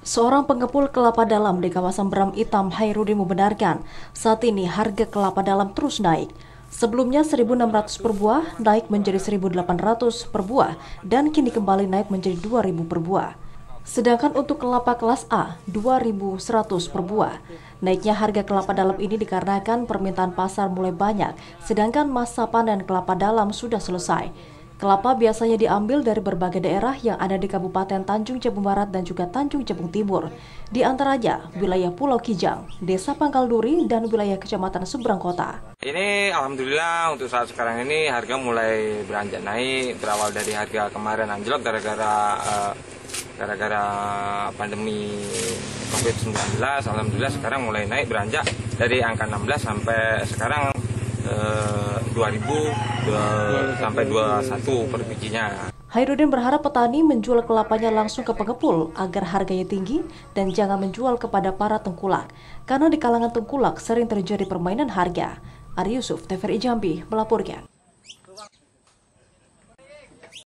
Seorang pengepul kelapa dalam di kawasan Bram Hitam, Hairudi membenarkan saat ini harga kelapa dalam terus naik. Sebelumnya 1.600 per buah naik menjadi 1.800 per buah dan kini kembali naik menjadi 2.000 per buah. Sedangkan untuk kelapa kelas A, 2.100 per buah. Naiknya harga kelapa dalam ini dikarenakan permintaan pasar mulai banyak, sedangkan masa panen kelapa dalam sudah selesai. Kelapa biasanya diambil dari berbagai daerah yang ada di Kabupaten Tanjung Jabung Barat dan juga Tanjung Jabung Timur. Di antaranya wilayah Pulau Kijang, Desa Pangkal Duri, dan wilayah Kecamatan Seberang Kota. Ini alhamdulillah untuk saat sekarang ini harga mulai beranjak naik, berawal dari harga kemarin anjlok gara-gara eh, gara-gara pandemi COVID-19. Alhamdulillah sekarang mulai naik beranjak dari angka 16 sampai sekarang 2000 eh, sampai 21 per bijinya. Hairudin berharap petani menjual kelapanya langsung ke pengepul agar harganya tinggi dan jangan menjual kepada para tengkulak. Karena di kalangan tengkulak sering terjadi permainan harga. Ari Yusuf, TVRI Jambi, melaporkan.